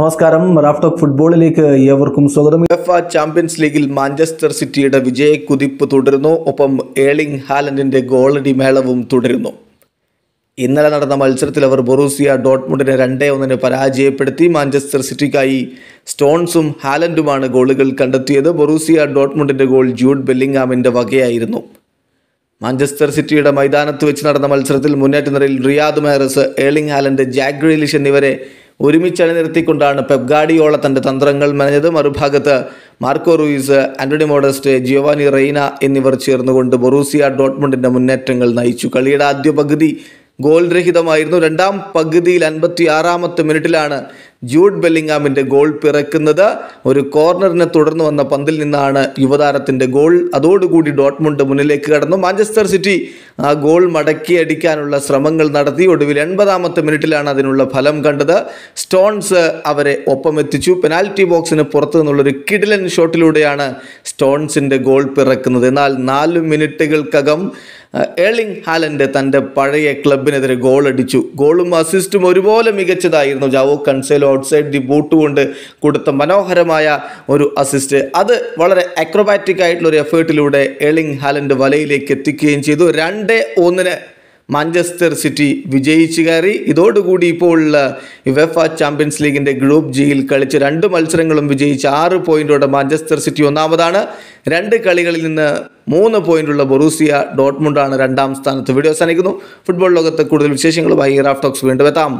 നമസ്കാരം റാഫ്ടോക്ക് ഫുട്ബോളിലേക്ക് ഏവർക്കും സ്വാഗതം ആ ചാമ്പ്യൻസ് ലീഗിൽ മാഞ്ചസ്റ്റർ സിറ്റിയുടെ വിജയക്കുതിപ്പ് തുടരുന്നു ഒപ്പം ഏളിംഗ് ഹാലൻഡിന്റെ ഗോളടി മേളവും തുടരുന്നു ഇന്നലെ നടന്ന മത്സരത്തിൽ അവർ ബൊറൂസിയ ഡോട്ട്മുണ്ടിനെ രണ്ടേ ഒന്നിന് പരാജയപ്പെടുത്തി മാഞ്ചസ്റ്റർ സിറ്റിക്കായി സ്റ്റോൺസും ഹാലൻഡുമാണ് ഗോളുകൾ കണ്ടെത്തിയത് ബൊറൂസിയ ഡോട്ട്മുണ്ടിന്റെ ഗോൾ ജൂഡ് ബെല്ലിംഗാമിൻ്റെ വകയായിരുന്നു മാഞ്ചസ്റ്റർ സിറ്റിയുടെ മൈതാനത്ത് വെച്ച് നടന്ന മത്സരത്തിൽ മുന്നേറ്റ നിറയിൽ Riyad Mahrez Erling Haaland Jack Grealish എന്നിവരെ ഒരുമിച്ച് അണിനിർത്തിക്കൊണ്ടാണ് പെപ് ഗാഡിയോള തൻ്റെ തന്ത്രങ്ങൾ മെനഞ്ഞത് മറുഭാഗത്ത് Marco Reus Anthony Modeste Giovanni Reyna എന്നിവർ ചേർന്നുകൊണ്ട് ബൊറൂസിയ ഡോട്ട്മുണ്ടിൻ്റെ മുന്നേറ്റങ്ങൾ നയിച്ചു കളിയുടെ ആദ്യ പകുതി ഗോൾ രഹിതമായിരുന്നു രണ്ടാം പകുതിയിൽ അൻപത്തി ആറാമത്തെ മിനിറ്റിലാണ് ജൂഡ് ബെല്ലിങ്ങാമിൻ്റെ ഗോൾ പിറക്കുന്നത് ഒരു കോർണറിനെ തുടർന്ന് വന്ന പന്തിൽ നിന്നാണ് യുവതാരത്തിൻ്റെ ഗോൾ അതോടുകൂടി ഡോട്ട്മുണ്ട് മുന്നിലേക്ക് കടന്നു മാഞ്ചസ്റ്റർ സിറ്റി ആ ഗോൾ മടക്കി അടിക്കാനുള്ള ശ്രമങ്ങൾ നടത്തി ഒടുവിൽ എൺപതാമത്തെ മിനിറ്റിലാണ് അതിനുള്ള ഫലം കണ്ടത് സ്റ്റോൺസ് അവരെ ഒപ്പമെത്തിച്ചു പെനാൽറ്റി ബോക്സിന് പുറത്തു നിന്നുള്ളൊരു കിഡിലൻ ഷോട്ടിലൂടെയാണ് സ്റ്റോൺസിൻ്റെ ഗോൾ പിറക്കുന്നത് എന്നാൽ നാല് മിനിറ്റുകൾക്കകം എളിങ് ഹാലൻ്റെ തൻ്റെ പഴയ ക്ലബിനെതിരെ ഗോളടിച്ചു ഗോളും അസിസ്റ്റും ഒരുപോലെ മികച്ചതായിരുന്നു Joao Cancelo outside the boot കൊണ്ട് കൊടുത്ത മനോഹരമായ ഒരു അസിസ്റ്റ് അത് വളരെ അക്രോബാറ്റിക് ആയിട്ടുള്ള ഒരു എഫേർട്ടിലൂടെ എളിങ് ഹാലൻഡ് വലയിലേക്ക് എത്തിക്കുകയും ചെയ്തു രണ്ട് ഒന്നിന് മാഞ്ചസ്റ്റർ സിറ്റി വിജയിച്ചു കയറി ഇതോടുകൂടി ഇപ്പോൾ വെഫ ചാമ്പ്യൻസ് ലീഗിൻ്റെ ഗ്രൂപ്പ് ജിയിൽ കളിച്ച് രണ്ട് മത്സരങ്ങളും വിജയിച്ച് ആറ് പോയിൻറ്റോടെ മാഞ്ചസ്റ്റർ സിറ്റി ഒന്നാമതാണ് രണ്ട് കളികളിൽ നിന്ന് മൂന്ന് പോയിൻ്റുള്ള ബൊറൂസിയ ഡോട്ട്മുണ്ടാണ് രണ്ടാം സ്ഥാനത്ത് വീഡിയോ അവസാനിക്കുന്നു ഫുട്ബോൾ ലോകത്ത് കൂടുതൽ വിശേഷങ്ങളുമായി റാഫ്റ്റോക്സ് വീണ്ടും എത്താം